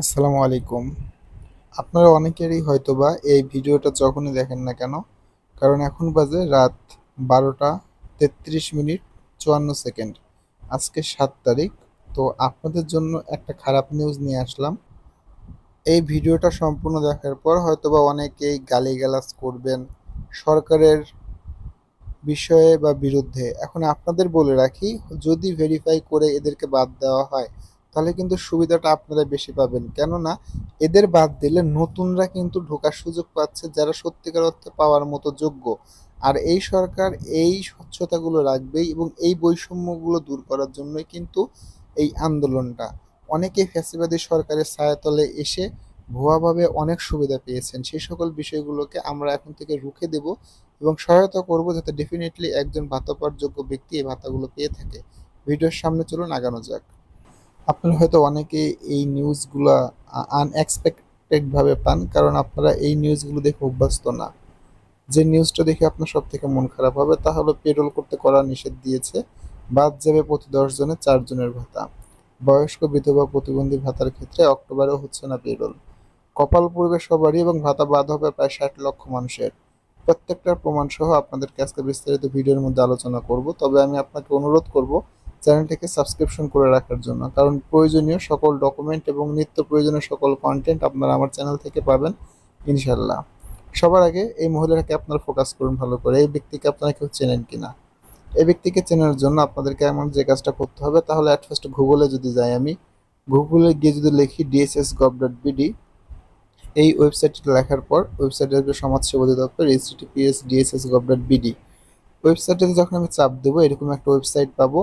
আসসালামু আলাইকুম আপনারা অনেকেরই হয়তোবা এই ভিডিওটা যখনই দেখেন না কেন কারণ এখন বাজে রাত বারোটা তেত্রিশ মিনিট চুয়ান্ন সেকেন্ড আজকে সাত তারিখ তো আপনাদের জন্য একটা খারাপ নিউজ নিয়ে আসলাম এই ভিডিওটা সম্পূর্ণ দেখার পর হয়তোবা অনেকেই গালিগালাজ করবেন সরকারের বিষয়ে বা বিরুদ্ধে এখন আপনাদের বলে রাখি যদি ভেরিফাই করে এদেরকে বাদ দেওয়া হয় তাহলে কিন্তু সুবিধাটা আপনারা বেশি পাবেন কেননা এদের বাদ দিলে নতুনরা কিন্তু ঢোকার সুযোগ পাচ্ছে যারা সত্যিকার অর্থে পাওয়ার মতো যোগ্য আর এই সরকার এই স্বচ্ছতাগুলো রাখবেই এবং এই বৈষম্যগুলো দূর করার জন্যই কিন্তু এই আন্দোলনটা অনেকে ফ্যাসিবাদী সরকারের ছায়াতলে এসে ভুয়াভাবে অনেক সুবিধা পেয়েছেন সেই সকল বিষয়গুলোকে আমরা এখন থেকে রুখে দেব এবং সহায়তা করব যাতে ডেফিনেটলি একজন ভাতা যোগ্য ব্যক্তি এই ভাতাগুলো পেয়ে থাকে ভিডিওর সামনে চলুন আগানো যাক আপনারা হয়তো অনেকে এই নিউজগুলা আনএক্সপেক্টেডভাবে পান কারণ আপনারা এই নিউজগুলো দেখে অভ্যস্ত না যে নিউজটা দেখে আপনার সব থেকে মন খারাপ হবে তা হলো পেরোল করতে করা নিষেধ দিয়েছে বাদ যাবে প্রতি দশ জনে চারজনের ভাতা বয়স্ক বিধবা প্রতিবন্ধী ভাতার ক্ষেত্রে অক্টোবরেও হচ্ছে না পেরোল কপাল পূর্বে সবারই এবং ভাতা বাদ হবে প্রায় ষাট লক্ষ মানুষের প্রমাণ প্রমাণসহ আপনাদেরকে আজকে বিস্তারিত ভিডিওর মধ্যে আলোচনা করব তবে আমি আপনাকে অনুরোধ করব চ্যানেলটিকে সাবস্ক্রিপশন করে রাখার জন্য কারণ প্রয়োজনীয় সকল ডকুমেন্ট এবং নিত্য প্রয়োজনীয় সকল কন্টেন্ট আপনারা আমার চ্যানেল থেকে পাবেন ইনশাল্লাহ সবার আগে এই মহিলাটাকে আপনার ফোকাস করুন ভালো করে এই ব্যক্তিকে আপনারা কেউ চেনেন কিনা এই ব্যক্তিকে চেনার জন্য আপনাদেরকে এমন যে কাজটা করতে হবে তাহলে অ্যাট ফার্স্ট গুগলে যদি যাই আমি গুগলে গিয়ে যদি লিখি ডিএসএস গভ ডট বিডি এই ওয়েবসাইটটি লেখার পর ওয়েবসাইটে আসবে সমাজসেবা অধিদপ্তর HTTPS DSS gov dot BD ওয়েবসাইটটিতে যখন আমি চাপ দেবো এরকম একটা ওয়েবসাইট পাবো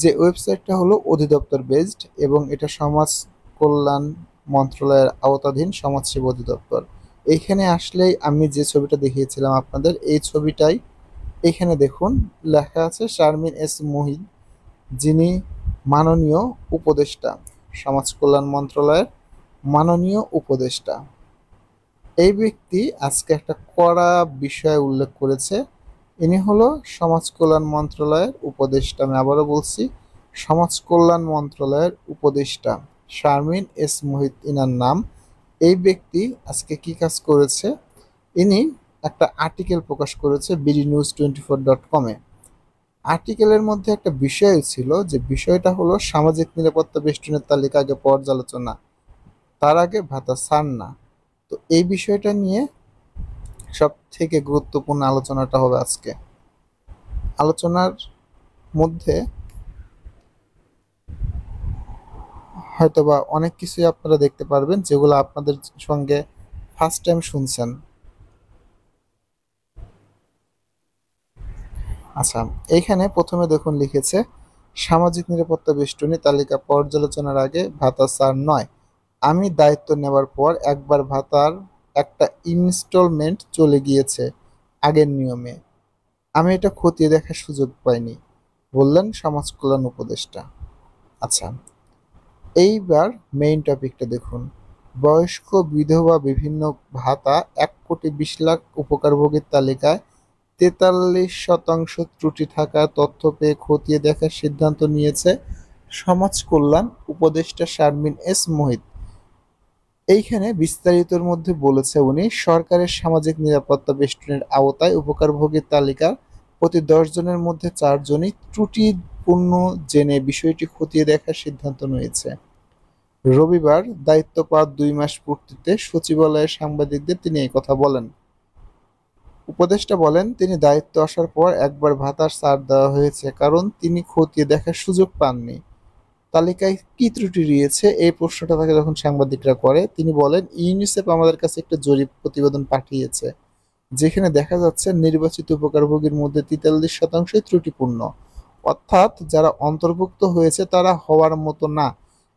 যে ওয়েবসাইটটা হলো অধিদপ্তর বেসড এবং এটা সমাজ কল্যাণ মন্ত্রণালয়ের আওতাধীন সমাজসেবা অধিদপ্তর এখানে আসলেই আমি যে ছবিটা দেখিয়েছিলাম আপনাদের এই ছবিটাই এখানে দেখুন লেখা আছে শারমিন এস মুহিদ যিনি মাননীয় উপদেষ্টা সমাজ কল্যাণ মন্ত্রণালয়ের মাননীয় উপদেষ্টা এই ব্যক্তি আজকে একটা কড়া বিষয় উল্লেখ করেছে ইনি হলো সমাজ কল্যাণ মন্ত্রণালয়ের উপদেষ্টা আমি আবারও বলছি সমাজ কল্যাণ মন্ত্রণালয়ের উপদেষ্টা শারমিন এস মোহিত ইনার নাম এই ব্যক্তি আজকে কি কাজ করেছে ইনি একটা আর্টিকেল প্রকাশ করেছে BD news twenty four dot কমে আর্টিকেলের মধ্যে একটা বিষয় ছিল যে বিষয়টা হলো সামাজিক নিরাপত্তা বেষ্টনের তালিকা আগে পর্যালোচনা তার আগে ভাতা সার না তো এই বিষয়টা নিয়ে সব থেকে গুরুত্বপূর্ণ আলোচনাটা হবে আজকে আলোচনার মধ্যে হয়তোবা অনেক কিছুই আপনারা দেখতে পারবেন যেগুলো আপনাদের সঙ্গে ফার্স্ট টাইম শুনছেন আচ্ছা এইখানে প্রথমে দেখুন লিখেছে সামাজিক নিরাপত্তা বেষ্টনী তালিকা পর্যালোচনার আগে ভাতা স্যার নয় আমি দায়িত্ব নেবার পর একবার ভাতার একটা ইনস্টলমেন্ট চলে গিয়েছে আগের নিয়মে আমি এটা খতিয়ে দেখার সুযোগ পাইনি বললেন সমাজ কল্যাণ উপদেষ্টা আচ্ছা এইবার মেইন টপিকটা দেখুন বয়স্ক বিধবা বিভিন্ন ভাতা এক কোটি বিশ লাখ উপকারভোগীর তালিকায় তেতাল্লিশ শতাংশ ত্রুটি থাকার তথ্য পেয়ে খতিয়ে দেখার সিদ্ধান্ত নিয়েছে সমাজ কল্যাণ উপদেষ্টা শারমিন এস মোহিত এইখানে বিস্তারিতর মধ্যে বলেছে উনি সরকারের সামাজিক নিরাপত্তা বেষ্টনের আওতায় উপকারভোগীর তালিকা প্রতি দশ জনের মধ্যে চারজনই ত্রুটিপূর্ণ জেনে বিষয়টি খতিয়ে দেখার সিদ্ধান্ত নিয়েছে রবিবার দায়িত্ব পাওয়ার দুই মাস পূর্তিতে সচিবালয়ের সাংবাদিকদের তিনি এই কথা বলেন উপদেষ্টা বলেন তিনি দায়িত্ব আসার পর একবার ভাতার ছাড় দেওয়া হয়েছে কারণ তিনি খতিয়ে দেখার সুযোগ পাননি তালিকায় কি ত্রুটি রয়েছে এই প্রশ্নটা তাকে যখন সাংবাদিকরা করে তিনি বলেন ইউনিসেফ আমাদের কাছে একটা জরিপ প্রতিবেদন পাঠিয়েছে যেখানে দেখা যাচ্ছে নির্বাচিত উপকারভোগীর মধ্যে তেতাল্লিশ শতাংশই ত্রুটিপূর্ণ অর্থাৎ যারা অন্তর্ভুক্ত হয়েছে তারা হওয়ার মতো না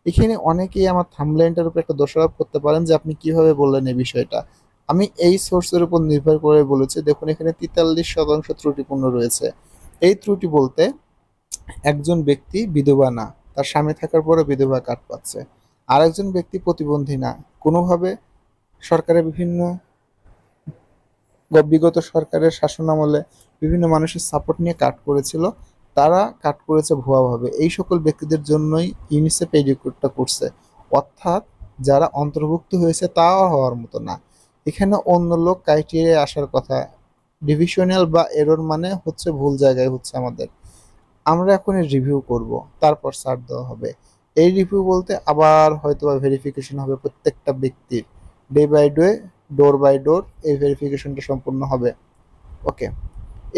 এখানে অনেকেই আমার থামলাইনটার উপর একটা দোষারোপ করতে পারেন যে আপনি কিভাবে বললেন এই বিষয়টা আমি এই সোর্সের উপর নির্ভর করে বলেছি দেখুন এখানে তেতাল্লিশ শতাংশ ত্রুটিপূর্ণ রয়েছে এই ত্রুটি বলতে একজন ব্যক্তি বিধবা না তার স্বামী থাকার পরে বিধবা কার্ড পাচ্ছে আরেকজন ব্যক্তি প্রতিবন্ধী না কোনোভাবে সরকারের বিভিন্ন বিগত সরকারের শাসন আমলে বিভিন্ন মানুষের সাপোর্ট নিয়ে কাট করেছিল তারা কাট করেছে ভুয়াভাবে এই সকল ব্যক্তিদের জন্যই ইউনিসেফ এই রেকর্ডটা করছে অর্থাৎ যারা অন্তর্ভুক্ত হয়েছে তাও হওয়ার মতো না এখানে অন্য লোক ক্রাইটেরিয়ায় আসার কথা ডিভিশনাল বা এরর মানে হচ্ছে ভুল জায়গায় হচ্ছে আমাদের আমরা এখন রিভিউ করব তারপর সার্ট দেওয়া হবে এই রিভিউ বলতে আবার হয়তো ভেরিফিকেশন হবে প্রত্যেকটা ব্যক্তির day by day door by door এই ভেরিফিকেশনটা সম্পূর্ণ হবে ওকে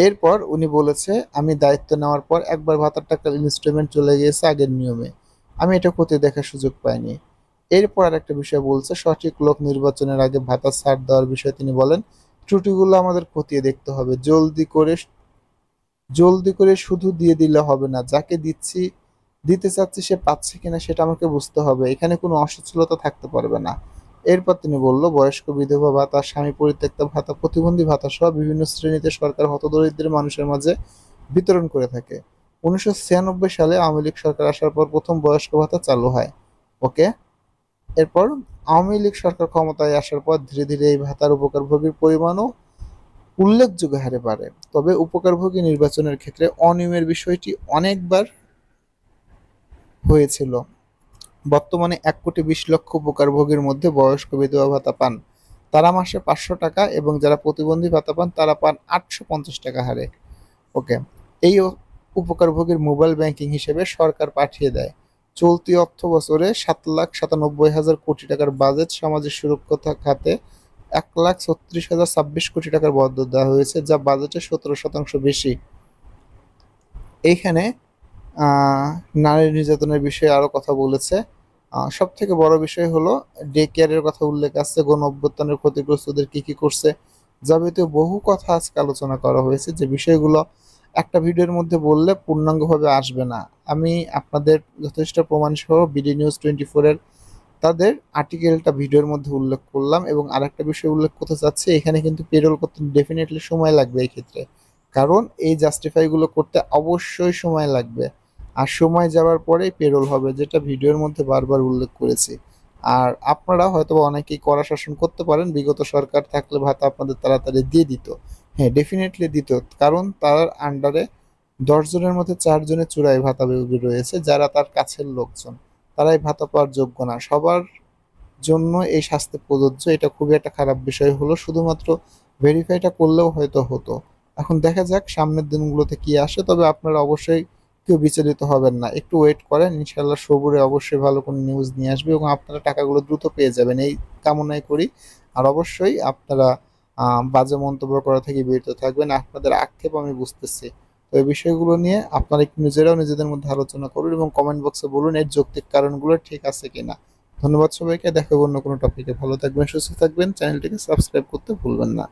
এরপর উনি বলেছে আমি দায়িত্ব নেওয়ার পর একবার ভাতার টাকার ইনস্টলমেন্ট চলে গিয়েছে আগের নিয়মে আমি এটা ক্ষতি দেখার সুযোগ পাইনি এরপর আর একটা বিষয় বলছে সঠিক লোক নির্বাচনের আগে ভাতা ছাড় দেওয়ার বিষয়ে তিনি বলেন ত্রুটিগুলো আমাদের খতিয়ে দেখতে হবে জলদি করে জলদি করে শুধু দিয়ে দিলে হবে না যাকে দিচ্ছি দিতে চাচ্ছি সে পাচ্ছে কিনা সেটা আমাকে বুঝতে হবে এখানে কোনো অসচ্ছলতা থাকতে পারবে না এরপর তিনি বলল বয়স্ক বিধবা ভাতা স্বামী পরিত্যক্ত ভাতা প্রতিবন্ধী ভাতা সহ বিভিন্ন শ্রেণীতে সরকার হতদরিদ্রের মানুষের মাঝে বিতরণ করে থাকে উনিশশো সালে আওয়ামী লীগ সরকার আসার পর প্রথম বয়স্ক ভাতা চালু হয় ওকে এরপর আওয়ামী লীগ সরকার ক্ষমতায় আসার পর ধীরে ধীরে এই ভাতার উপকারভোগীর পরিমাণও উল্লেখযোগ্য হারে বাড়ে তবে উপকারভোগী নির্বাচনের ক্ষেত্রে অনিয়মের বিষয়টি অনেকবার হয়েছিল বর্তমানে এক কোটি বিশ লক্ষ উপকারভোগীর মধ্যে বয়স্ক বিধবা ভাতা পান তারা মাসে পাঁচশো টাকা এবং যারা প্রতিবন্ধী ভাতা পান তারা পান আটশো পঞ্চাশ টাকা হারে ওকে এই উপকারভোগীর মোবাইল ব্যাংকিং হিসেবে সরকার পাঠিয়ে দেয় চলতি অর্থ বছরে সাত লাখ সাতানব্বই হাজার কোটি টাকার বাজেট সামাজিক সুরক্ষা খাতে এক লাখ ছত্রিশ হাজার ছাব্বিশ কোটি টাকার বরাদ্দ দেওয়া হয়েছে যা বাজেটের সতেরো শতাংশ বেশি এইখানে নারী নির্যাতনের বিষয়ে আরও কথা বলেছে সব থেকে বড় বিষয় হলো ডে কেয়ারের কথা উল্লেখ আছে গণ অভ্যুত্থানের ক্ষতিগ্রস্তদের কী কী করছে যাবতীয় বহু কথা আজকে আলোচনা করা হয়েছে যে বিষয়গুলো একটা ভিডিওর মধ্যে বললে পূর্ণাঙ্গভাবে আসবে না আমি আপনাদের যথেষ্ট প্রমাণ সহ বিডি নিউজ টোয়েন্টি ফোরের তাদের আর্টিকেলটা ভিডিওর মধ্যে উল্লেখ করলাম এবং আর একটা বিষয় উল্লেখ করতে চাচ্ছি এখানে কিন্তু পেরোল করতে ডেফিনেটলি সময় লাগবে এই ক্ষেত্রে কারণ এই জাস্টিফাইগুলো করতে অবশ্যই সময় লাগবে আর সময় যাওয়ার পরেই পেরোল হবে যেটা ভিডিওর মধ্যে বারবার উল্লেখ করেছি আর আপনারা হয়তো অনেকেই কড়া শাসন করতে পারেন বিগত সরকার থাকলে ভাতা আপনাদের তাড়াতাড়ি দিয়ে দিত হ্যাঁ ডেফিনেটলি দিত কারণ তার আন্ডারে দশজনের মধ্যে চারজনের চূড়ায় ভাতা রয়েছে যারা তার কাছের লোকজন তারাই ভাতা পাওয়ার যোগ্য না সবার জন্য এই শাস্তি প্রযোজ্য এটা খুবই একটা খারাপ বিষয় হলো শুধুমাত্র ভেরিফাইটা করলেও হয়তো হতো এখন দেখা যাক সামনের দিনগুলোতে কি আসে তবে আপনারা অবশ্যই কেউ বিচলিত হবেন না একটু ওয়েট করেন ইনশাল্লাহ সবুরে অবশ্যই ভালো কোনো নিউজ নিয়ে আসবে এবং আপনারা টাকাগুলো দ্রুত পেয়ে যাবেন এই কামনাই করি আর অবশ্যই আপনারা বাজে মন্তব্য করা থেকে বিরত থাকবেন আপনাদের আক্ষেপ আমি বুঝতেছি তো এই বিষয়গুলো নিয়ে আপনারা একটু নিজেরাও নিজেদের মধ্যে আলোচনা করুন এবং কমেন্ট বক্সে বলুন এর যৌক্তিক কারণগুলো ঠিক আছে কিনা ধন্যবাদ সবাইকে দেখাবো অন্য কোনো টপিকে ভালো থাকবেন সুস্থ থাকবেন চ্যানেলটিকে সাবস্ক্রাইব করতে ভুলবেন না